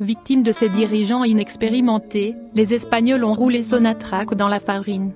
Victimes de ces dirigeants inexpérimentés, les Espagnols ont roulé Sonatrac dans la farine.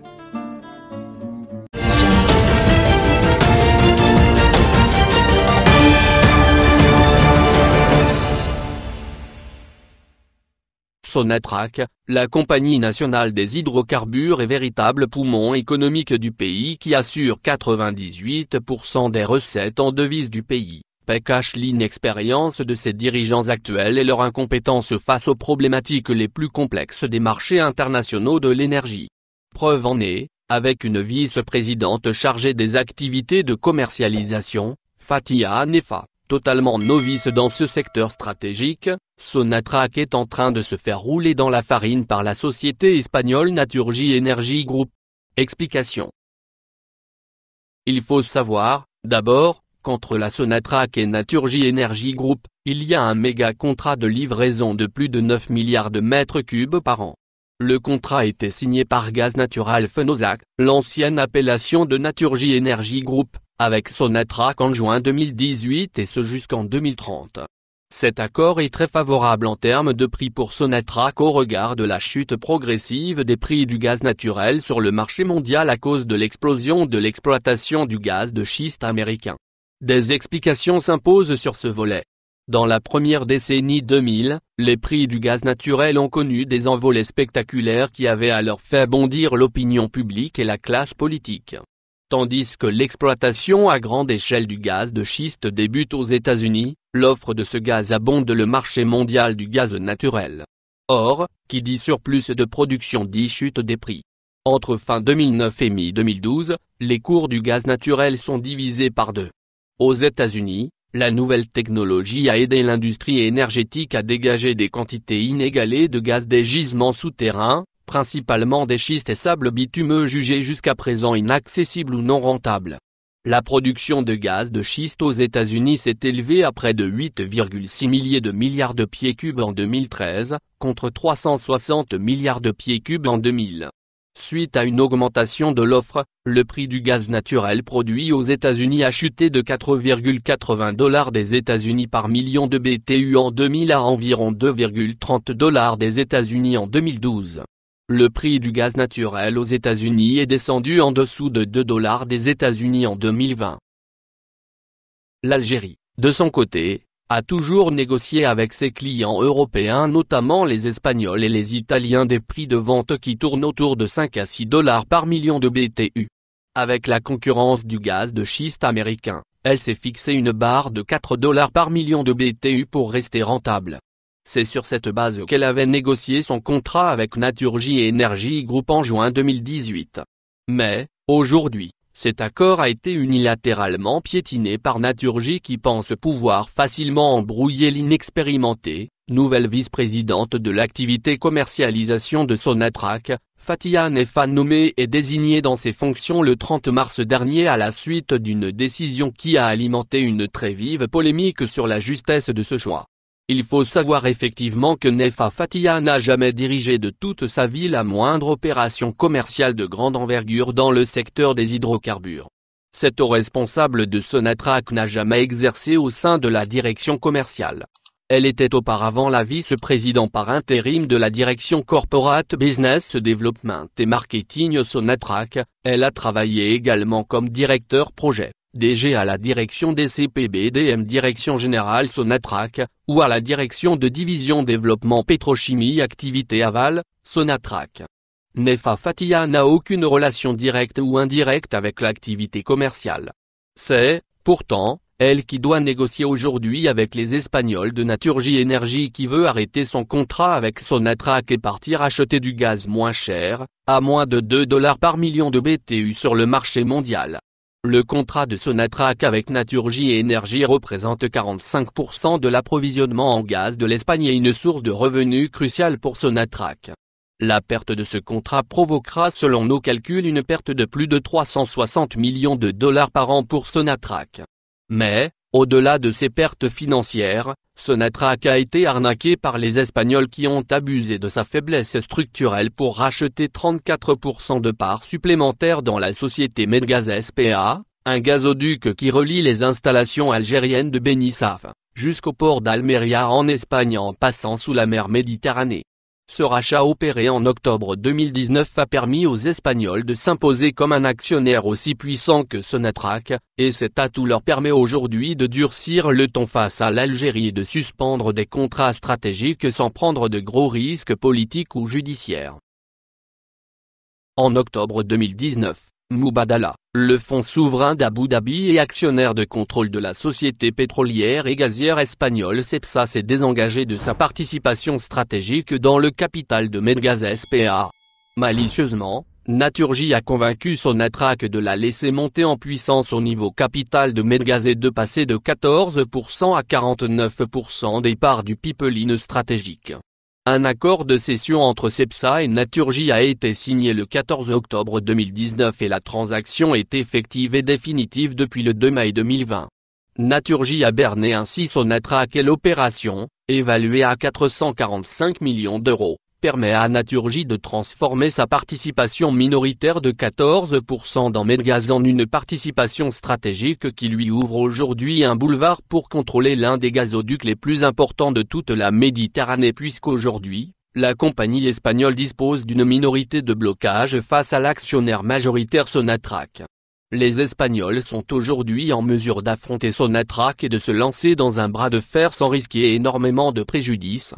Sonatrach, la compagnie nationale des hydrocarbures est véritable poumon économique du pays qui assure 98% des recettes en devises du pays paix cache l'inexpérience de ses dirigeants actuels et leur incompétence face aux problématiques les plus complexes des marchés internationaux de l'énergie. Preuve en est, avec une vice-présidente chargée des activités de commercialisation, Fatia Nefa, totalement novice dans ce secteur stratégique, Sonatrach est en train de se faire rouler dans la farine par la société espagnole Naturgy Energy Group. Explication. Il faut savoir, d'abord, qu'entre la Sonatrach et Naturgy Energy Group, il y a un méga contrat de livraison de plus de 9 milliards de mètres cubes par an. Le contrat était signé par Gaz Natural Fenosac, l'ancienne appellation de Naturgy Energy Group, avec Sonatrach en juin 2018 et ce jusqu'en 2030. Cet accord est très favorable en termes de prix pour Sonatrach au regard de la chute progressive des prix du gaz naturel sur le marché mondial à cause de l'explosion de l'exploitation du gaz de schiste américain. Des explications s'imposent sur ce volet. Dans la première décennie 2000, les prix du gaz naturel ont connu des envolées spectaculaires qui avaient alors fait bondir l'opinion publique et la classe politique. Tandis que l'exploitation à grande échelle du gaz de schiste débute aux États-Unis, l'offre de ce gaz abonde le marché mondial du gaz naturel. Or, qui dit surplus de production dit chute des prix. Entre fin 2009 et mi-2012, les cours du gaz naturel sont divisés par deux. Aux États-Unis, la nouvelle technologie a aidé l'industrie énergétique à dégager des quantités inégalées de gaz des gisements souterrains, principalement des schistes et sables bitumeux jugés jusqu'à présent inaccessibles ou non rentables. La production de gaz de schiste aux États-Unis s'est élevée à près de 8,6 milliers de milliards de pieds cubes en 2013, contre 360 milliards de pieds cubes en 2000. Suite à une augmentation de l'offre, le prix du gaz naturel produit aux États-Unis a chuté de 4,80 dollars des États-Unis par million de BTU en 2000 à environ 2,30 dollars des États-Unis en 2012. Le prix du gaz naturel aux États-Unis est descendu en dessous de 2 dollars des États-Unis en 2020. L'Algérie, de son côté, a toujours négocié avec ses clients européens notamment les Espagnols et les Italiens des prix de vente qui tournent autour de 5 à 6 dollars par million de BTU. Avec la concurrence du gaz de schiste américain, elle s'est fixée une barre de 4 dollars par million de BTU pour rester rentable. C'est sur cette base qu'elle avait négocié son contrat avec Naturgy Energy Group en juin 2018. Mais, aujourd'hui, cet accord a été unilatéralement piétiné par Naturgy qui pense pouvoir facilement embrouiller l'inexpérimentée, nouvelle vice-présidente de l'activité commercialisation de Sonatrach, Fatia Nefa nommée et désignée dans ses fonctions le 30 mars dernier à la suite d'une décision qui a alimenté une très vive polémique sur la justesse de ce choix. Il faut savoir effectivement que Nefa Fatia n'a jamais dirigé de toute sa vie la moindre opération commerciale de grande envergure dans le secteur des hydrocarbures. Cette responsable de Sonatrach n'a jamais exercé au sein de la direction commerciale. Elle était auparavant la vice-présidente par intérim de la direction Corporate Business Development et Marketing Sonatrach, elle a travaillé également comme directeur projet. DG à la direction des CPBDM Direction Générale Sonatrac, ou à la direction de Division Développement Pétrochimie Activité Aval, Sonatrac. Nefa Fatia n'a aucune relation directe ou indirecte avec l'activité commerciale. C'est, pourtant, elle qui doit négocier aujourd'hui avec les Espagnols de Naturgie Energy qui veut arrêter son contrat avec Sonatrach et partir acheter du gaz moins cher, à moins de 2 dollars par million de BTU sur le marché mondial. Le contrat de Sonatrach avec Naturgy Énergie représente 45% de l'approvisionnement en gaz de l'Espagne et une source de revenus cruciale pour Sonatrach. La perte de ce contrat provoquera selon nos calculs une perte de plus de 360 millions de dollars par an pour Sonatrach. Mais, au-delà de ses pertes financières, Sonatrach a été arnaqué par les Espagnols qui ont abusé de sa faiblesse structurelle pour racheter 34% de parts supplémentaires dans la société Medgaz SPA, un gazoduc qui relie les installations algériennes de Benissaf, jusqu'au port d'Almeria en Espagne en passant sous la mer Méditerranée. Ce rachat opéré en octobre 2019 a permis aux Espagnols de s'imposer comme un actionnaire aussi puissant que Sonatrach, et cet atout leur permet aujourd'hui de durcir le ton face à l'Algérie et de suspendre des contrats stratégiques sans prendre de gros risques politiques ou judiciaires. En octobre 2019, Mubadala, le fonds souverain d'Abu Dhabi et actionnaire de contrôle de la société pétrolière et gazière espagnole CEPSA s'est désengagé de sa participation stratégique dans le capital de Medgaz SPA. Malicieusement, Naturgy a convaincu attraque de la laisser monter en puissance au niveau capital de Medgaz et de passer de 14% à 49% des parts du pipeline stratégique. Un accord de cession entre CEPSA et Naturgy a été signé le 14 octobre 2019 et la transaction est effective et définitive depuis le 2 mai 2020. Naturgy a berné ainsi son attraque et l'opération, évaluée à 445 millions d'euros permet à Naturgy de transformer sa participation minoritaire de 14% dans Medgaz en une participation stratégique qui lui ouvre aujourd'hui un boulevard pour contrôler l'un des gazoducs les plus importants de toute la Méditerranée puisqu'aujourd'hui, la compagnie espagnole dispose d'une minorité de blocage face à l'actionnaire majoritaire Sonatrach. Les Espagnols sont aujourd'hui en mesure d'affronter Sonatrach et de se lancer dans un bras de fer sans risquer énormément de préjudice,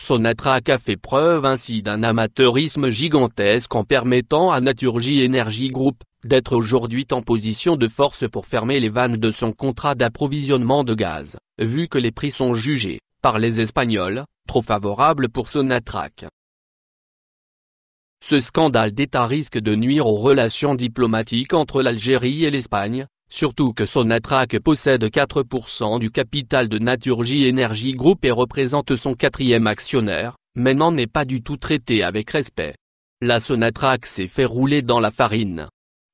Sonatrach a fait preuve ainsi d'un amateurisme gigantesque en permettant à Naturgy Energy Group, d'être aujourd'hui en position de force pour fermer les vannes de son contrat d'approvisionnement de gaz, vu que les prix sont jugés, par les Espagnols, trop favorables pour Sonatrach. Ce scandale d'État risque de nuire aux relations diplomatiques entre l'Algérie et l'Espagne, Surtout que Sonatrach possède 4% du capital de Naturgy Energy Group et représente son quatrième actionnaire, mais n'en est pas du tout traité avec respect. La Sonatrach s'est fait rouler dans la farine.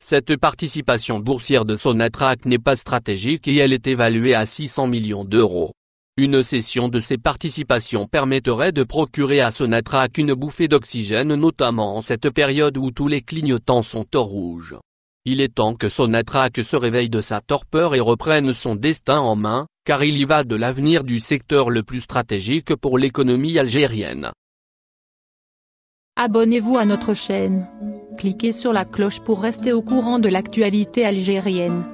Cette participation boursière de Sonatrach n'est pas stratégique et elle est évaluée à 600 millions d'euros. Une cession de ces participations permettrait de procurer à Sonatrach une bouffée d'oxygène notamment en cette période où tous les clignotants sont au rouge. Il est temps que Sonatrach se réveille de sa torpeur et reprenne son destin en main, car il y va de l'avenir du secteur le plus stratégique pour l'économie algérienne. Abonnez-vous à notre chaîne. Cliquez sur la cloche pour rester au courant de l'actualité algérienne.